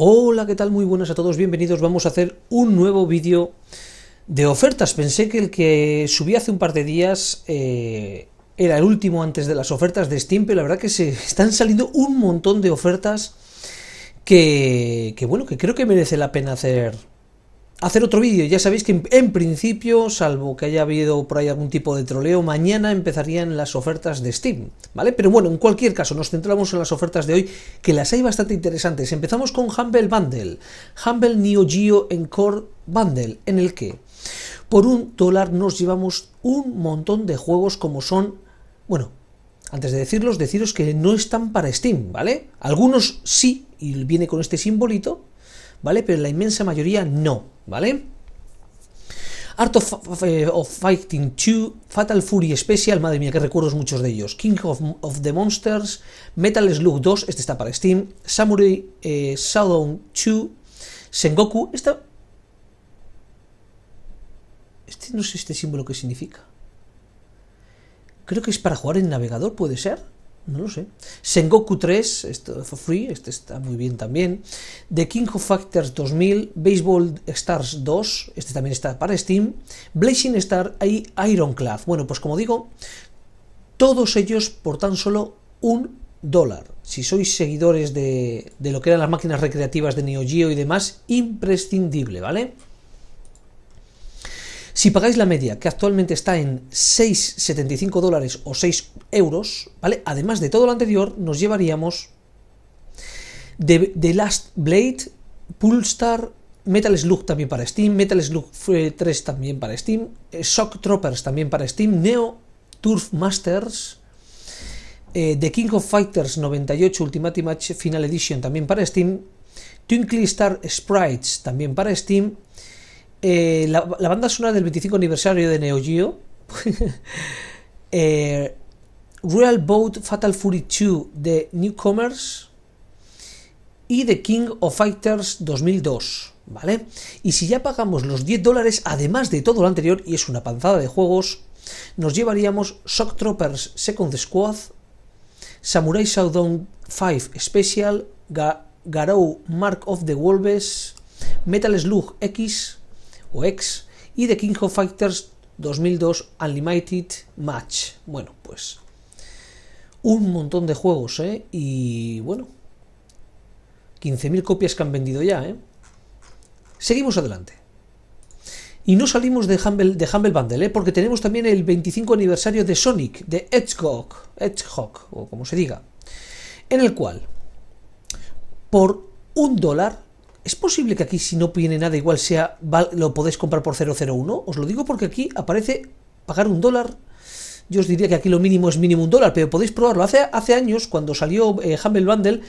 Hola, ¿qué tal? Muy buenas a todos, bienvenidos. Vamos a hacer un nuevo vídeo de ofertas. Pensé que el que subí hace un par de días eh, era el último antes de las ofertas de Steam, la verdad que se están saliendo un montón de ofertas que, que bueno, que creo que merece la pena hacer hacer otro vídeo. Ya sabéis que en, principio, salvo que haya habido por ahí algún tipo de troleo, mañana empezarían las ofertas de Steam, ¿vale? Pero bueno, en cualquier caso, nos centramos en las ofertas de hoy, que las hay bastante interesantes. Empezamos con Humble Bundle, Humble Neo Geo Encore Bundle, en el que por un dólar nos llevamos un montón de juegos como son, bueno, antes de decirlos, deciros que no están para Steam, ¿vale? Algunos sí, y viene con este simbolito, ¿vale? Pero la inmensa mayoría no, ¿vale? Art of, eh, Fighting 2, Fatal Fury Special, madre mía, que recuerdos muchos de ellos. King of, the Monsters, Metal Slug 2, este está para Steam, Samurai eh, 2, Sengoku, esta... Este no sé este símbolo qué significa. Creo que es para jugar en navegador, ¿puede ser? No lo sé. Sengoku 3, esto for free, este está muy bien también. The King of Factors 2000, Baseball Stars 2, este también está para Steam. Blazing Star y Ironclad. Bueno, pues como digo, todos ellos por tan solo un dólar. Si sois seguidores de, de lo que eran las máquinas recreativas de Neo Geo y demás, imprescindible, ¿vale? Si pagáis la media, que actualmente está en 6,75 dólares o 6 euros, ¿vale? Además de todo lo anterior, nos llevaríamos The, Last Blade, Star, Metal Slug también para Steam, Metal Slug 3 también para Steam, eh, Shock Troopers también para Steam, Neo Turf Masters, eh, The King of Fighters 98 Ultimate Match Final Edition también para Steam, Twinkly Star Sprites también para Steam, eh, la, banda sonora del 25 aniversario de Neo Geo, eh, Real Boat Fatal Fury 2 de Newcomers y The King of Fighters 2002. ¿Vale? Y si ya pagamos los 10 dólares, además de todo lo anterior, y es una panzada de juegos, nos llevaríamos Shock Troopers Second Squad, Samurai Shodown 5 Special, Garou Mark of the Wolves, Metal Slug X, o X y The King of Fighters 2002 Unlimited Match. Bueno, pues un montón de juegos, ¿eh? Y bueno, 15.000 copias que han vendido ya, ¿eh? Seguimos adelante. Y no salimos de Humble, de Bundle, ¿eh? porque tenemos también el 25 aniversario de Sonic, de Hedgehog, Hedgehog, o como se diga, en el cual, por un dólar, ¿Es posible que aquí si no viene nada igual sea lo podéis comprar por 0,01? Os lo digo porque aquí aparece pagar un dólar. Yo os diría que aquí lo mínimo es mínimo un dólar, pero podéis probarlo. Hace, hace años, cuando salió eh, Humble Bundle,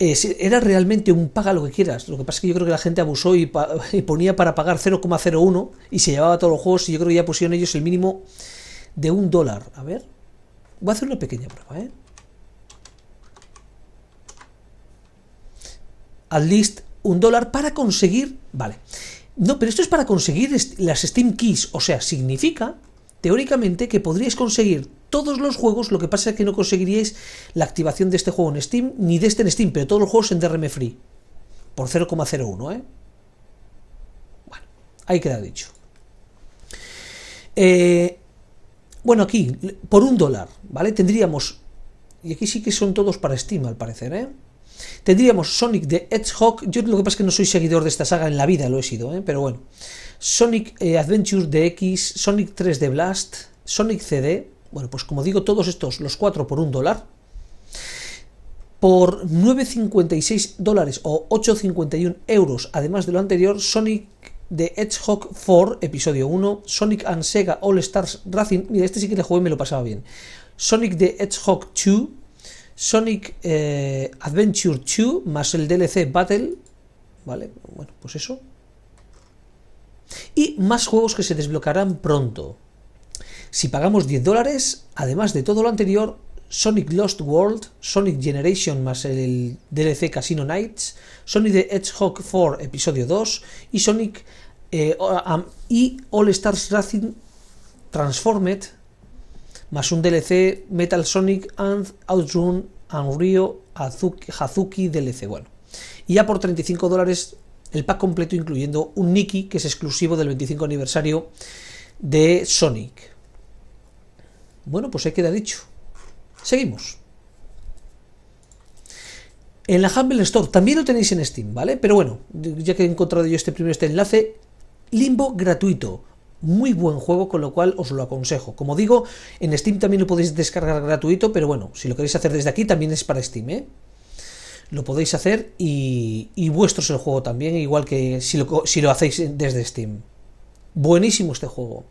eh, era realmente un paga lo que quieras. Lo que pasa es que yo creo que la gente abusó y, ponía para pagar 0,01 y se llevaba todos los juegos y yo creo que ya pusieron ellos el mínimo de un dólar. A ver, voy a hacer una pequeña prueba, ¿eh? At least un dólar para conseguir... Vale. No, pero esto es para conseguir las Steam Keys. O sea, significa, teóricamente, que podríais conseguir todos los juegos. Lo que pasa es que no conseguiríais la activación de este juego en Steam, ni de este en Steam, pero todos los juegos en DRM Free. Por 0,01, ¿eh? Bueno, ahí queda dicho. Eh, bueno, aquí, por un dólar, ¿vale? Tendríamos... Y aquí sí que son todos para Steam, al parecer, ¿eh? Tendríamos Sonic the Hedgehog. Yo lo que pasa es que no soy seguidor de esta saga en la vida, lo he sido, ¿eh? pero bueno. Sonic eh, Adventures de X Sonic 3 de Blast, Sonic CD. Bueno, pues como digo, todos estos, los cuatro por un dólar. Por 9,56 dólares o 8,51 euros, además de lo anterior, Sonic the Hedgehog 4, episodio 1, Sonic and Sega All Stars Racing. Mira, este sí que le jugué y me lo pasaba bien. Sonic the Hedgehog 2, Sonic eh, Adventure 2 más el DLC Battle, ¿vale? Bueno, pues eso. Y más juegos que se desbloquearán pronto. Si pagamos 10 dólares, además de todo lo anterior, Sonic Lost World, Sonic Generation más el DLC Casino Nights, Sonic the Hedgehog 4 Episodio 2 y Sonic eh, y All Stars Racing Transformed más un DLC Metal Sonic and Outrun and Hazuki, DLC. Bueno, y ya por 35 dólares el pack completo incluyendo un Niki que es exclusivo del 25 aniversario de Sonic. Bueno, pues ahí queda dicho. Seguimos. En la Humble Store también lo tenéis en Steam, ¿vale? Pero bueno, ya que he encontrado yo este primer este enlace, Limbo gratuito, muy buen juego, con lo cual os lo aconsejo. Como digo, en Steam también lo podéis descargar gratuito, pero bueno, si lo queréis hacer desde aquí, también es para Steam, ¿eh? Lo podéis hacer y, vuestro es el juego también, igual que si lo, si lo hacéis desde Steam. Buenísimo este juego.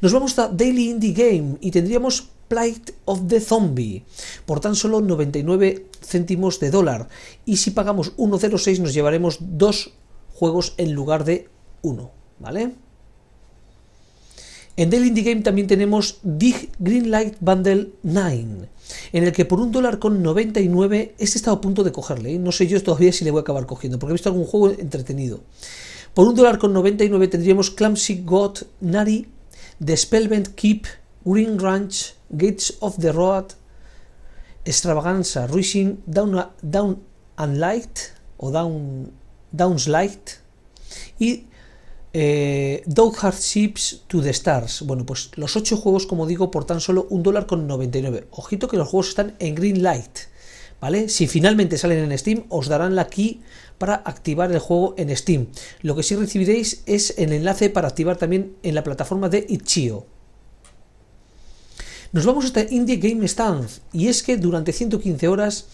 Nos vamos a Daily Indie Game y tendríamos Plight of the Zombie por tan solo 99 céntimos de dólar. Y si pagamos 1.06 nos llevaremos dos juegos en lugar de uno, ¿vale? En Daily Indie Game también tenemos Dig Greenlight Bundle 9, en el que por un dólar con 99, este estado a punto de cogerle, ¿eh? no sé yo todavía si le voy a acabar cogiendo, porque he visto algún juego entretenido. Por un dólar con 99 tendríamos Clumsy God, Nari, The Spellbent Keep, Green Ranch, Gates of the Road, Extravaganza, Rushing, Down, Down and Light, o Down, Downs Light, y eh, Dog Hardships to the Stars. Bueno, pues los 8 juegos, como digo, por tan solo un dólar con 99. Ojito que los juegos están en green light. ¿Vale? Si finalmente salen en Steam, os darán la key para activar el juego en Steam. Lo que sí recibiréis es el enlace para activar también en la plataforma de Itch.io. Nos vamos hasta Indie Game Stand. Y es que durante 115 horas,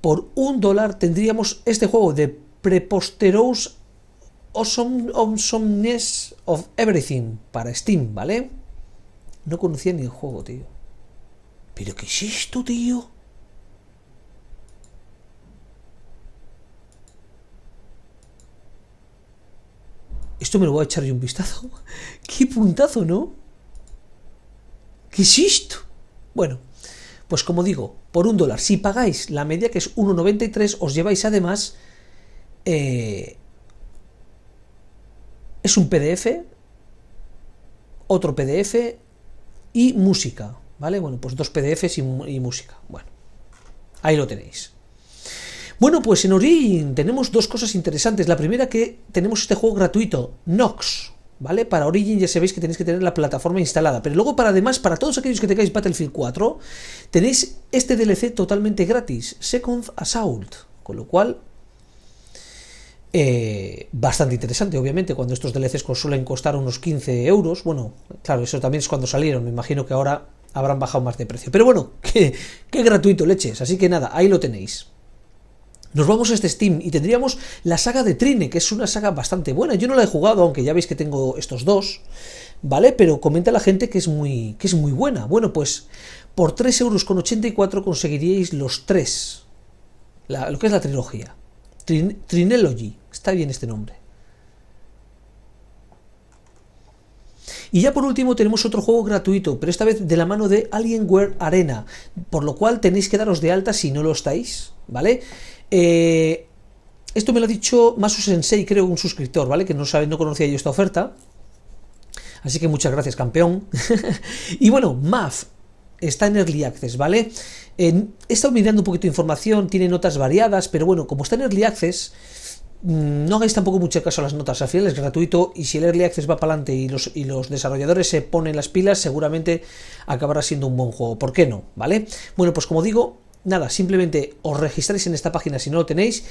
por un dólar, tendríamos este juego de Preposterous son of Everything para Steam, ¿vale? No conocía ni el juego, tío. ¿Pero qué es esto, tío? Esto me lo voy a echar yo un vistazo. ¡Qué puntazo, ¿no? ¿Qué es esto? Bueno, pues como digo, por un dólar, si pagáis la media que es 1,93, os lleváis además eh, es un PDF, otro PDF y música, ¿vale? Bueno, pues dos PDFs y, música. Bueno, ahí lo tenéis. Bueno, pues en Origin tenemos dos cosas interesantes. La primera que tenemos este juego gratuito, Nox, ¿vale? Para Origin ya sabéis que tenéis que tener la plataforma instalada, pero luego para además, para todos aquellos que tengáis Battlefield 4, tenéis este DLC totalmente gratis, Second Assault, con lo cual eh, bastante interesante, obviamente, cuando estos DLCs suelen costar unos 15 euros. Bueno, claro, eso también es cuando salieron. Me imagino que ahora habrán bajado más de precio. Pero bueno, qué, qué gratuito leches. Así que nada, ahí lo tenéis. Nos vamos a este Steam y tendríamos la saga de Trine, que es una saga bastante buena. Yo no la he jugado, aunque ya veis que tengo estos dos, ¿vale? Pero comenta la gente que es muy, que es muy buena. Bueno, pues por 3,84 euros conseguiríais los tres, lo que es la trilogía. Está bien este nombre. Y ya por último tenemos otro juego gratuito, pero esta vez de la mano de Alienware Arena, por lo cual tenéis que daros de alta si no lo estáis, ¿vale? Eh, esto me lo ha dicho Masu Sensei, creo, un suscriptor, ¿vale? Que no sabe, no conocía yo esta oferta. Así que muchas gracias, campeón. y bueno, MAF está en Early Access, ¿vale? he estado mirando un poquito de información, tiene notas variadas, pero bueno, como está en Early Access, mm, no hagáis tampoco mucho caso a las notas, al final es gratuito y si el Early Access va para adelante y los, y los desarrolladores se ponen las pilas, seguramente acabará siendo un buen juego, ¿por qué no? ¿Vale? Bueno, pues como digo, nada, simplemente os registráis en esta página si no lo tenéis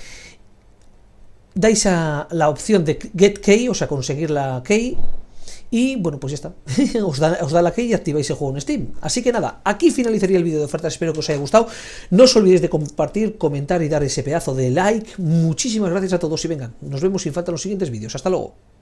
dais a la opción de get key, o sea, conseguir la key, y bueno, pues ya está. os, da, la que y activáis el juego en Steam. Así que nada, aquí finalizaría el vídeo de ofertas. Espero que os haya gustado. No os olvidéis de compartir, comentar y dar ese pedazo de like. Muchísimas gracias a todos y vengan. Nos vemos sin falta en los siguientes vídeos. Hasta luego.